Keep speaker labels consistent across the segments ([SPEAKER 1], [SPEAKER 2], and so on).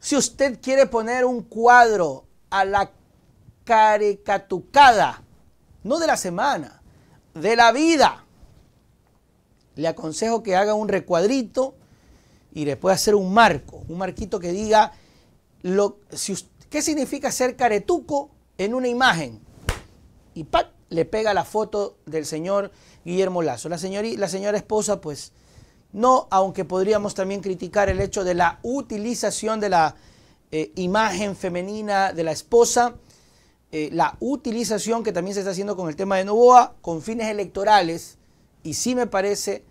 [SPEAKER 1] Si usted quiere poner un cuadro a la carecatucada, no de la semana, de la vida, le aconsejo que haga un recuadrito y después hacer un marco, un marquito que diga lo, qué significa ser caretuco en una imagen. Y ¡pac! le pega la foto del señor Guillermo Lazo. La, la señora esposa, pues, no, aunque podríamos también criticar el hecho de la utilización de la eh, imagen femenina de la esposa, eh, la utilización que también se está haciendo con el tema de Novoa con fines electorales, y sí me parece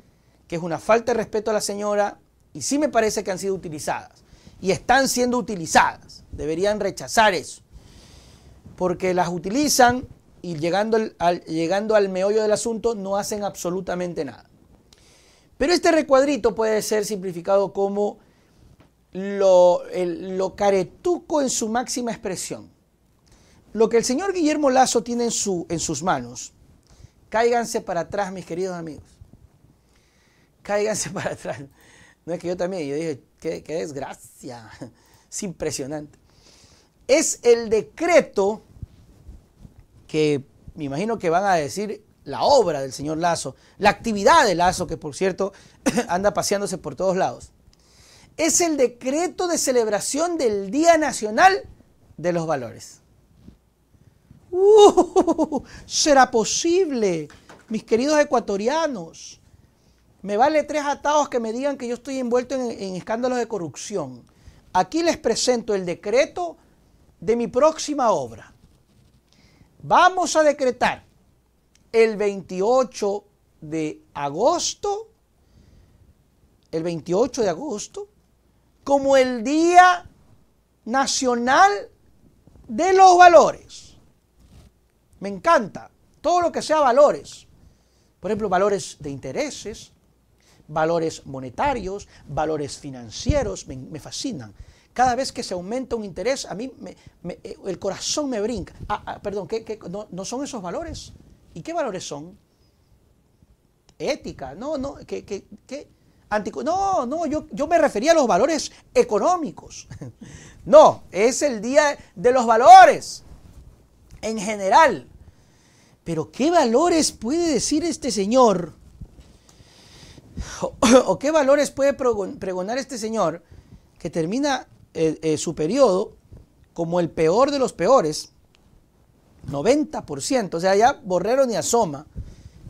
[SPEAKER 1] que es una falta de respeto a la señora, y sí me parece que han sido utilizadas, y están siendo utilizadas, deberían rechazar eso, porque las utilizan y llegando llegando al meollo del asunto no hacen absolutamente nada. Pero este recuadrito puede ser simplificado como lo, caretuco en su máxima expresión. Lo que el señor Guillermo Lazo tiene en, su, en sus manos, cáiganse para atrás, mis queridos amigos. Cáiganse para atrás. No es que yo también, yo dije, qué desgracia. Es impresionante. Es el decreto que me imagino que van a decir la obra del señor Lazo, la actividad de Lazo, que por cierto anda paseándose por todos lados, es el decreto de celebración del Día Nacional de los Valores. Uh, ¿Será posible, mis queridos ecuatorianos? Me vale tres atados que me digan que yo estoy envuelto en, en escándalos de corrupción. Aquí les presento el decreto de mi próxima obra. Vamos a decretar el 28 de agosto, el 28 de agosto, como el Día Nacional de los Valores. Me encanta todo lo que sea valores. Por ejemplo, valores de intereses, valores monetarios, valores financieros, me, fascinan. Cada vez que se aumenta un interés, a mí eh, el corazón me brinca. Ah, ah, perdón, ¿no son esos valores? ¿Y qué valores son? Ética, no, no, qué, no, no, yo, yo me refería a los valores económicos. No, es el día de los valores en general. Pero ¿qué valores puede decir este señor? ¿O qué valores puede pregonar este señor que termina eh, eh, su periodo como el peor de los peores? 90%, o sea, ya Borrero ni asoma.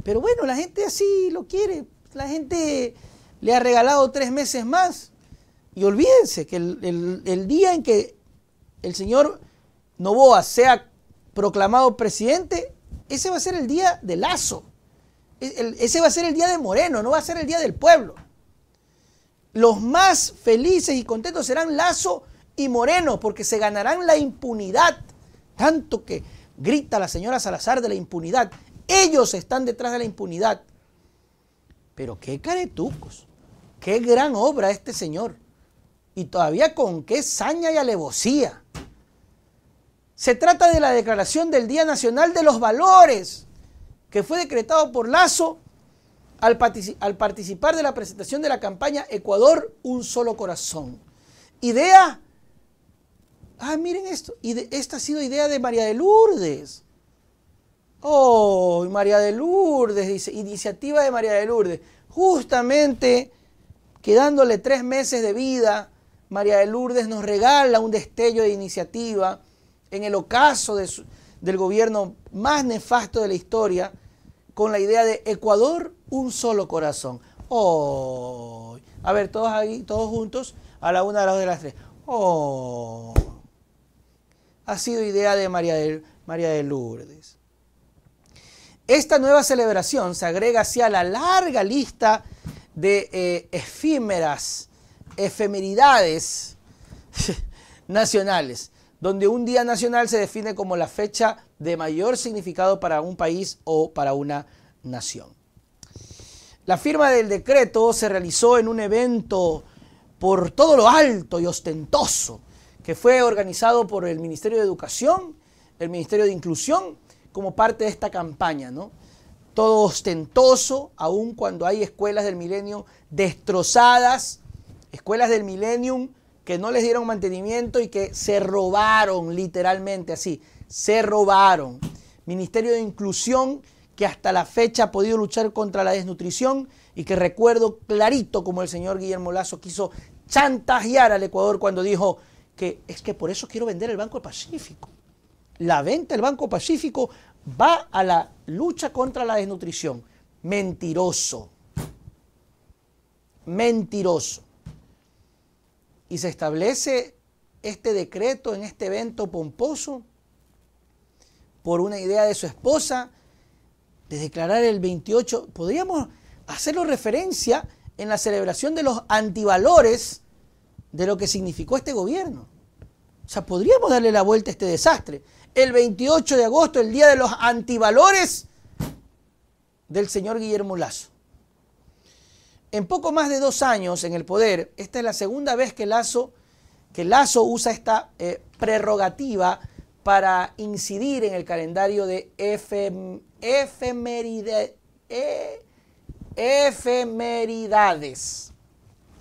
[SPEAKER 1] Pero bueno, la gente así lo quiere. La gente le ha regalado tres meses más. Y olvídense que el, el día en que el señor Novoa sea proclamado presidente, ese va a ser el día de Lazo. E-, ese va a ser el día de Moreno, no va a ser el día del pueblo. Los más felices y contentos serán Lazo y Moreno, porque se ganarán la impunidad. Tanto que grita la señora Salazar de la impunidad. Ellos están detrás de la impunidad. Pero qué caretucos, qué gran obra este señor. Y todavía con qué saña y alevosía. Se trata de la declaración del Día Nacional de los Valores, que fue decretado por Lazo al, al participar de la presentación de la campaña Ecuador, un solo corazón. Idea Ah, miren esto. Y esta ha sido idea de María de Lourdes. Oh, María de Lourdes, dice, iniciativa de María de Lourdes. Justamente quedándole tres meses de vida, María de Lourdes nos regala un destello de iniciativa en el ocaso del gobierno más nefasto de la historia, con la idea de Ecuador, un solo corazón. Oh, a ver, todos ahí, todos juntos, a la una, a las dos, a las tres. Oh ha sido idea de María de, María de Lourdes. Esta nueva celebración se agrega así a la larga lista de eh, efímeras, efemeridades nacionales, donde un día nacional se define como la fecha de mayor significado para un país o para una nación. La firma del decreto se realizó en un evento por todo lo alto y ostentoso, que fue organizado por el Ministerio de Educación, el Ministerio de Inclusión, como parte de esta campaña, ¿no? Todo ostentoso, aun cuando hay escuelas del milenio destrozadas, escuelas del milenio que no les dieron mantenimiento y que se robaron, literalmente así, se robaron. Ministerio de Inclusión que hasta la fecha ha podido luchar contra la desnutrición y que recuerdo clarito como el señor Guillermo Lazo quiso chantajear al Ecuador cuando dijo, que es que por eso quiero vender el Banco Pacífico. La venta del Banco Pacífico va a la lucha contra la desnutrición. Mentiroso. Mentiroso. Y se establece este decreto en este evento pomposo por una idea de su esposa de declarar el 28. Podríamos hacerlo referencia en la celebración de los antivalores de lo que significó este gobierno. O sea, podríamos darle la vuelta a este desastre. El 28 de agosto, el día de los antivalores del señor Guillermo Lazo. En poco más de dos años en el poder, esta es la segunda vez que Lazo, que Lazo usa esta eh, prerrogativa para incidir en el calendario de eh, efemeridades.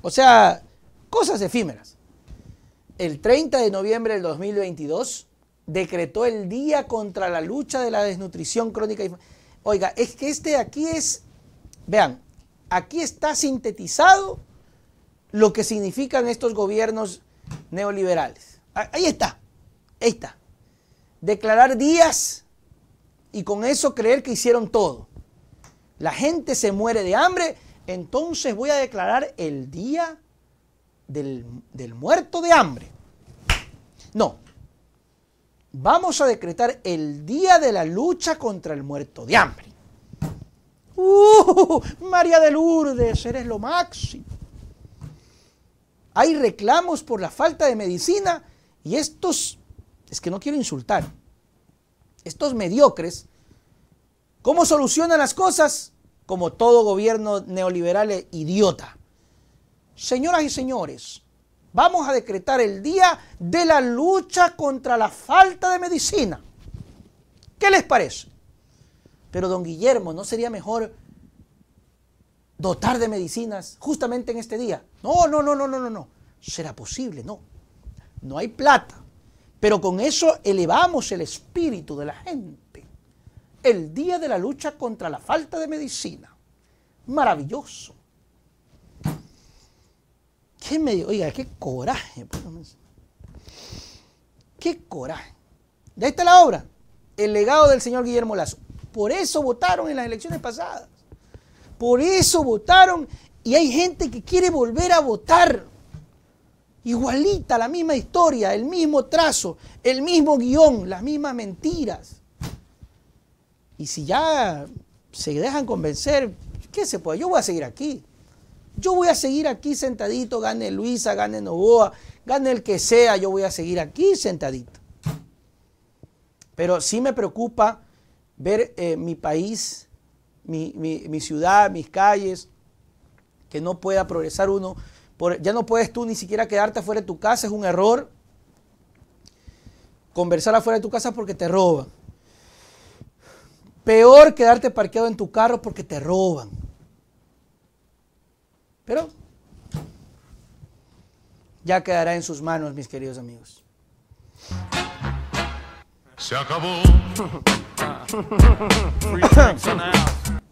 [SPEAKER 1] O sea, Cosas efímeras. El 30 de noviembre del 2022 decretó el Día contra la Lucha de la Desnutrición Crónica. Oiga, es que este aquí es, vean, aquí está sintetizado lo que significan estos gobiernos neoliberales. Ah, ahí está, ahí está. Declarar días y con eso creer que hicieron todo. La gente se muere de hambre, entonces voy a declarar el día del, muerto de hambre. No, vamos a decretar el día de la lucha contra el muerto de hambre. ¡Uh! María de Lourdes, eres lo máximo. Hay reclamos por la falta de medicina y estos, es que no quiero insultar, estos mediocres, ¿cómo solucionan las cosas? Como todo gobierno neoliberal e idiota señoras y señores, vamos a decretar el día de la lucha contra la falta de medicina. ¿Qué les parece? Pero don Guillermo, ¿no sería mejor dotar de medicinas justamente en este día? No, no, no, no, no, no, no. ¿Será posible? No. No hay plata. Pero con eso elevamos el espíritu de la gente. El día de la lucha contra la falta de medicina. Maravilloso. Oiga, qué coraje. Pues, qué coraje. De ahí está la obra. El legado del señor Guillermo Lazo. Por eso votaron en las elecciones pasadas. Por eso votaron y hay gente que quiere volver a votar. Igualita, la misma historia, el mismo trazo, el mismo guión, las mismas mentiras. Y si ya se dejan convencer, ¿qué se puede? Yo voy a seguir aquí. Yo voy a seguir aquí sentadito, gane Luisa, gane Novoa, gane el que sea, yo voy a seguir aquí sentadito. Pero sí me preocupa ver eh, mi país, mi, ciudad, mis calles, que no pueda progresar uno. ya no puedes tú ni siquiera quedarte afuera de tu casa, es un error. Conversar afuera de tu casa porque te roban. Peor quedarte parqueado en tu carro porque te roban. Pero ya quedará en sus manos, mis queridos amigos. Se acabó.